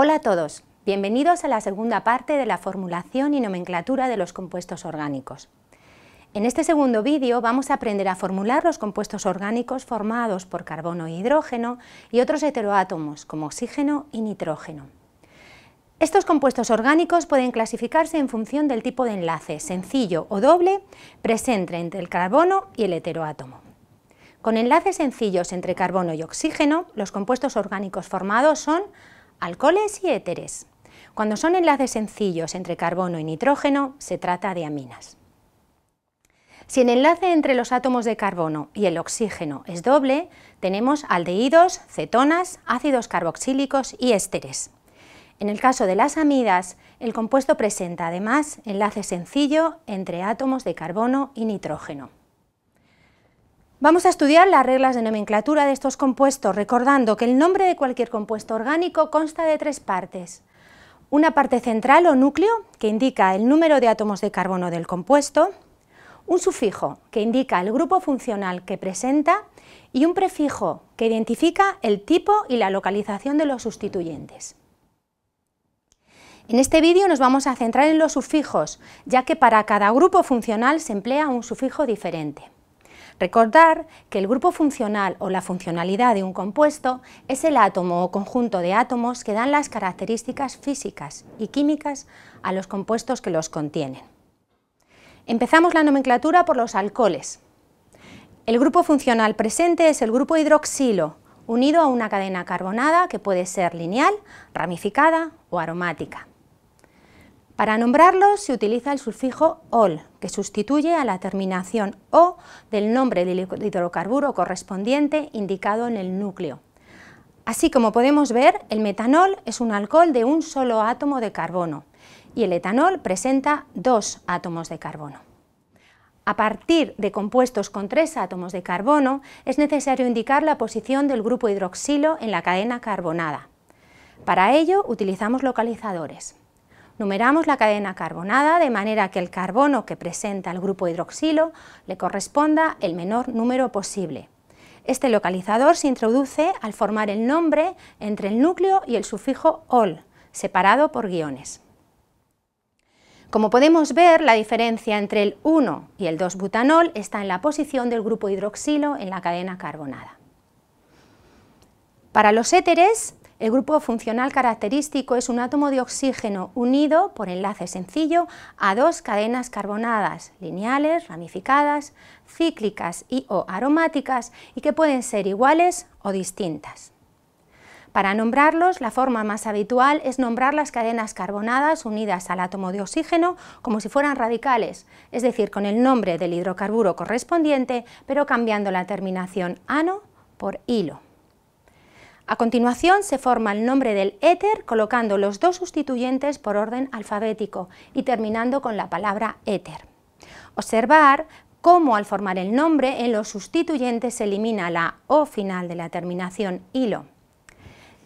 Hola a todos, bienvenidos a la segunda parte de la formulación y nomenclatura de los compuestos orgánicos. En este segundo vídeo vamos a aprender a formular los compuestos orgánicos formados por carbono e hidrógeno y otros heteroátomos como oxígeno y nitrógeno. Estos compuestos orgánicos pueden clasificarse en función del tipo de enlace, sencillo o doble, presente entre el carbono y el heteroátomo. Con enlaces sencillos entre carbono y oxígeno, los compuestos orgánicos formados son alcoholes y éteres. Cuando son enlaces sencillos entre carbono y nitrógeno, se trata de aminas. Si el enlace entre los átomos de carbono y el oxígeno es doble, tenemos aldehídos, cetonas, ácidos carboxílicos y ésteres. En el caso de las amidas, el compuesto presenta además enlace sencillo entre átomos de carbono y nitrógeno. Vamos a estudiar las reglas de nomenclatura de estos compuestos, recordando que el nombre de cualquier compuesto orgánico consta de tres partes. Una parte central o núcleo, que indica el número de átomos de carbono del compuesto, un sufijo, que indica el grupo funcional que presenta, y un prefijo, que identifica el tipo y la localización de los sustituyentes. En este vídeo nos vamos a centrar en los sufijos, ya que para cada grupo funcional se emplea un sufijo diferente. Recordar que el grupo funcional o la funcionalidad de un compuesto es el átomo o conjunto de átomos que dan las características físicas y químicas a los compuestos que los contienen. Empezamos la nomenclatura por los alcoholes. El grupo funcional presente es el grupo hidroxilo, unido a una cadena carbonada que puede ser lineal, ramificada o aromática. Para nombrarlo, se utiliza el sufijo ol, que sustituye a la terminación o del nombre del hidrocarburo correspondiente indicado en el núcleo. Así como podemos ver, el metanol es un alcohol de un solo átomo de carbono y el etanol presenta dos átomos de carbono. A partir de compuestos con tres átomos de carbono, es necesario indicar la posición del grupo hidroxilo en la cadena carbonada. Para ello utilizamos localizadores numeramos la cadena carbonada de manera que el carbono que presenta el grupo hidroxilo le corresponda el menor número posible. Este localizador se introduce al formar el nombre entre el núcleo y el sufijo ol, separado por guiones. Como podemos ver, la diferencia entre el 1 y el 2-butanol está en la posición del grupo hidroxilo en la cadena carbonada. Para los éteres, el grupo funcional característico es un átomo de oxígeno unido por enlace sencillo a dos cadenas carbonadas, lineales, ramificadas, cíclicas y o aromáticas, y que pueden ser iguales o distintas. Para nombrarlos, la forma más habitual es nombrar las cadenas carbonadas unidas al átomo de oxígeno como si fueran radicales, es decir, con el nombre del hidrocarburo correspondiente, pero cambiando la terminación ano por hilo. A continuación se forma el nombre del éter colocando los dos sustituyentes por orden alfabético y terminando con la palabra éter. Observar cómo al formar el nombre en los sustituyentes se elimina la O final de la terminación hilo.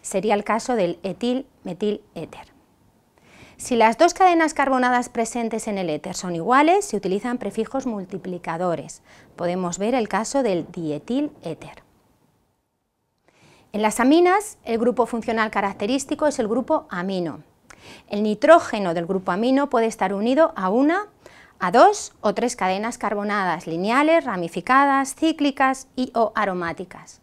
Sería el caso del etil metil éter. Si las dos cadenas carbonadas presentes en el éter son iguales, se utilizan prefijos multiplicadores. Podemos ver el caso del dietil éter. En las aminas, el grupo funcional característico es el grupo amino. El nitrógeno del grupo amino puede estar unido a una, a dos o tres cadenas carbonadas lineales, ramificadas, cíclicas y o aromáticas.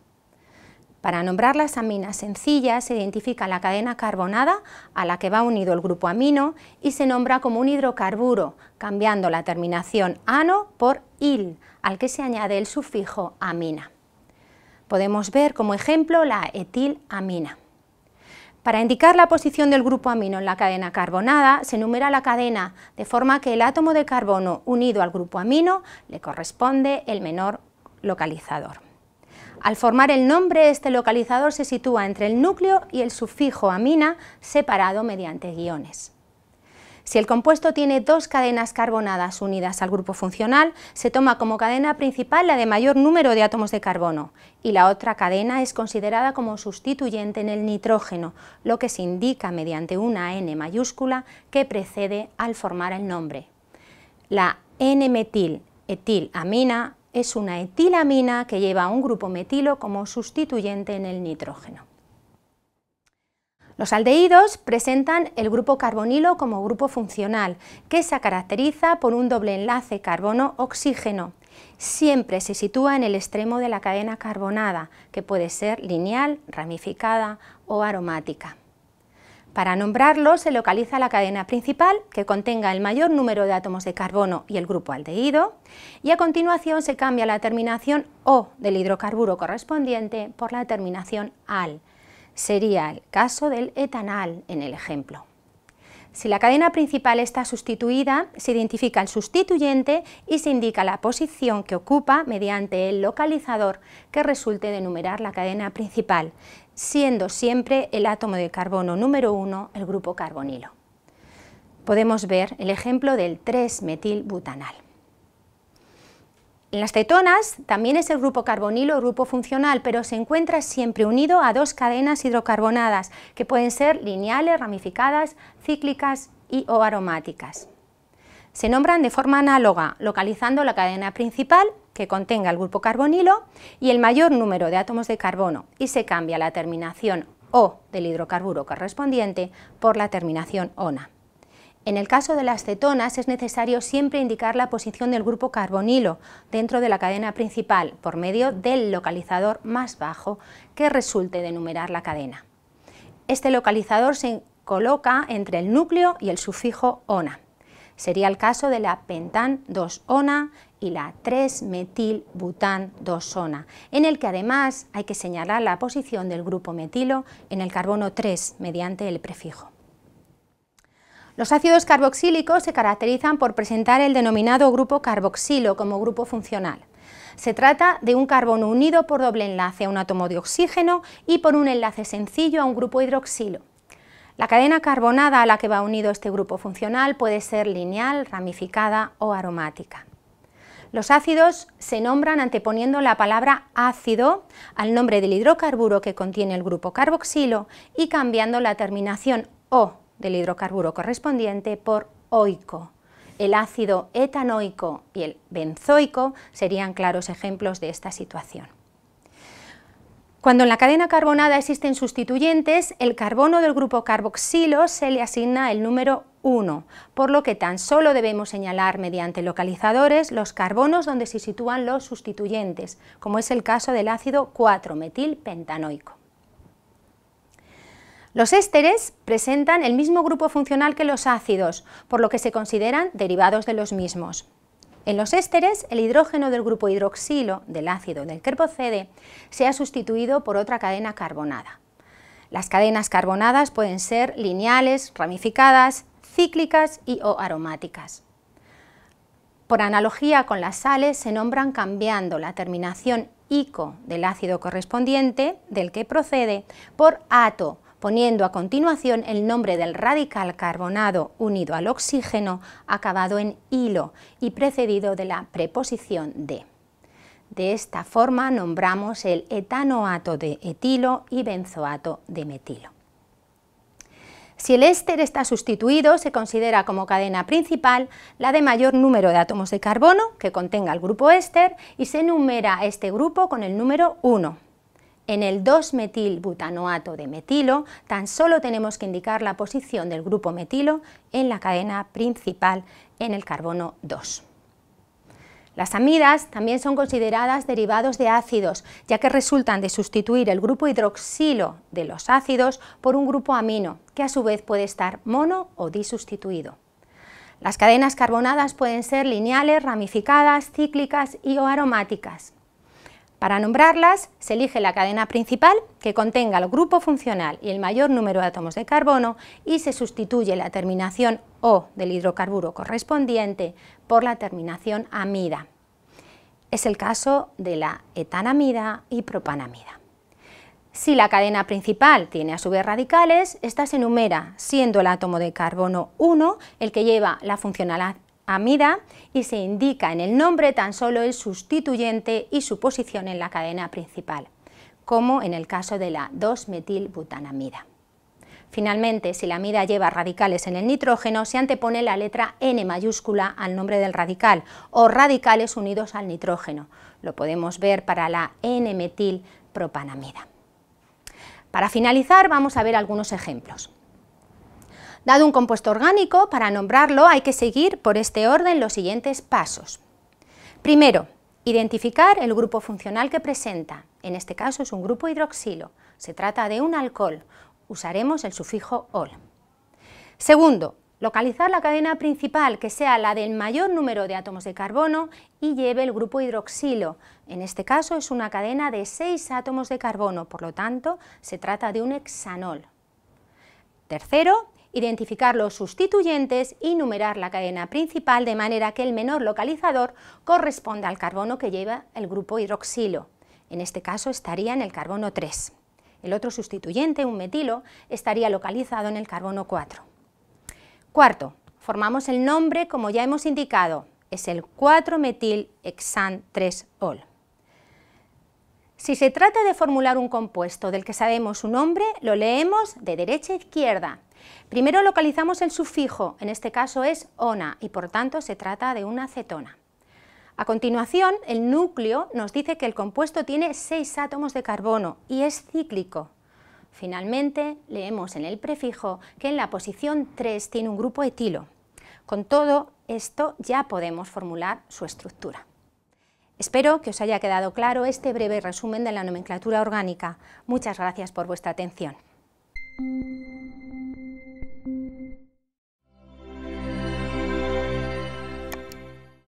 Para nombrar las aminas sencillas se identifica la cadena carbonada a la que va unido el grupo amino y se nombra como un hidrocarburo, cambiando la terminación ano por il, al que se añade el sufijo amina. Podemos ver como ejemplo la etilamina. Para indicar la posición del grupo amino en la cadena carbonada, se numera la cadena de forma que el átomo de carbono unido al grupo amino le corresponde el menor localizador. Al formar el nombre, este localizador se sitúa entre el núcleo y el sufijo amina separado mediante guiones. Si el compuesto tiene dos cadenas carbonadas unidas al grupo funcional, se toma como cadena principal la de mayor número de átomos de carbono y la otra cadena es considerada como sustituyente en el nitrógeno, lo que se indica mediante una N mayúscula que precede al formar el nombre. La N-metil etilamina es una etilamina que lleva un grupo metilo como sustituyente en el nitrógeno. Los aldehídos presentan el grupo carbonilo como grupo funcional, que se caracteriza por un doble enlace carbono-oxígeno. Siempre se sitúa en el extremo de la cadena carbonada, que puede ser lineal, ramificada o aromática. Para nombrarlo se localiza la cadena principal, que contenga el mayor número de átomos de carbono y el grupo aldehído, y a continuación se cambia la terminación O del hidrocarburo correspondiente por la terminación AL, Sería el caso del etanal en el ejemplo. Si la cadena principal está sustituida, se identifica el sustituyente y se indica la posición que ocupa mediante el localizador que resulte de enumerar la cadena principal, siendo siempre el átomo de carbono número 1 el grupo carbonilo. Podemos ver el ejemplo del 3-metilbutanal. Las cetonas también es el grupo carbonilo, grupo funcional, pero se encuentra siempre unido a dos cadenas hidrocarbonadas, que pueden ser lineales, ramificadas, cíclicas y o aromáticas. Se nombran de forma análoga, localizando la cadena principal que contenga el grupo carbonilo y el mayor número de átomos de carbono, y se cambia la terminación O del hidrocarburo correspondiente por la terminación ONA. En el caso de las cetonas es necesario siempre indicar la posición del grupo carbonilo dentro de la cadena principal por medio del localizador más bajo que resulte de numerar la cadena. Este localizador se coloca entre el núcleo y el sufijo ona. Sería el caso de la pentan 2-ona y la 3 metilbutan 2-ona, en el que además hay que señalar la posición del grupo metilo en el carbono 3 mediante el prefijo. Los ácidos carboxílicos se caracterizan por presentar el denominado grupo carboxilo como grupo funcional. Se trata de un carbono unido por doble enlace a un átomo de oxígeno y por un enlace sencillo a un grupo hidroxilo. La cadena carbonada a la que va unido este grupo funcional puede ser lineal, ramificada o aromática. Los ácidos se nombran anteponiendo la palabra ácido al nombre del hidrocarburo que contiene el grupo carboxilo y cambiando la terminación O del hidrocarburo correspondiente por oico. El ácido etanoico y el benzoico serían claros ejemplos de esta situación. Cuando en la cadena carbonada existen sustituyentes, el carbono del grupo carboxilo se le asigna el número 1, por lo que tan solo debemos señalar mediante localizadores los carbonos donde se sitúan los sustituyentes, como es el caso del ácido 4-metilpentanoico. Los ésteres presentan el mismo grupo funcional que los ácidos, por lo que se consideran derivados de los mismos. En los ésteres, el hidrógeno del grupo hidroxilo del ácido del que procede, se ha sustituido por otra cadena carbonada. Las cadenas carbonadas pueden ser lineales, ramificadas, cíclicas y o aromáticas. Por analogía con las sales, se nombran cambiando la terminación ico del ácido correspondiente del que procede por ato, poniendo a continuación el nombre del radical carbonado unido al oxígeno acabado en hilo y precedido de la preposición de. De esta forma nombramos el etanoato de etilo y benzoato de metilo. Si el éster está sustituido, se considera como cadena principal la de mayor número de átomos de carbono que contenga el grupo éster y se enumera este grupo con el número 1. En el 2-metilbutanoato de metilo, tan solo tenemos que indicar la posición del grupo metilo en la cadena principal en el carbono 2. Las amidas también son consideradas derivados de ácidos, ya que resultan de sustituir el grupo hidroxilo de los ácidos por un grupo amino, que a su vez puede estar mono o disustituido. Las cadenas carbonadas pueden ser lineales, ramificadas, cíclicas y o aromáticas. Para nombrarlas, se elige la cadena principal que contenga el grupo funcional y el mayor número de átomos de carbono y se sustituye la terminación O del hidrocarburo correspondiente por la terminación amida. Es el caso de la etanamida y propanamida. Si la cadena principal tiene a su vez radicales, esta se enumera siendo el átomo de carbono 1 el que lleva la funcionalidad amida y se indica en el nombre tan solo el sustituyente y su posición en la cadena principal, como en el caso de la 2-metilbutanamida. Finalmente, si la amida lleva radicales en el nitrógeno, se antepone la letra N mayúscula al nombre del radical o radicales unidos al nitrógeno. Lo podemos ver para la N-metilpropanamida. Para finalizar, vamos a ver algunos ejemplos. Dado un compuesto orgánico, para nombrarlo hay que seguir por este orden los siguientes pasos. Primero, identificar el grupo funcional que presenta. En este caso es un grupo hidroxilo. Se trata de un alcohol. Usaremos el sufijo -ol. Segundo, localizar la cadena principal que sea la del mayor número de átomos de carbono y lleve el grupo hidroxilo. En este caso es una cadena de 6 átomos de carbono, por lo tanto se trata de un hexanol. Tercero, identificar los sustituyentes y numerar la cadena principal de manera que el menor localizador corresponda al carbono que lleva el grupo hidroxilo. En este caso estaría en el carbono 3. El otro sustituyente, un metilo, estaría localizado en el carbono 4. Cuarto, formamos el nombre como ya hemos indicado, es el 4-metil-hexan-3-ol. Si se trata de formular un compuesto del que sabemos su nombre, lo leemos de derecha a izquierda, Primero localizamos el sufijo, en este caso es ona, y por tanto se trata de una cetona. A continuación, el núcleo nos dice que el compuesto tiene seis átomos de carbono y es cíclico. Finalmente, leemos en el prefijo que en la posición 3 tiene un grupo etilo. Con todo esto ya podemos formular su estructura. Espero que os haya quedado claro este breve resumen de la nomenclatura orgánica. Muchas gracias por vuestra atención.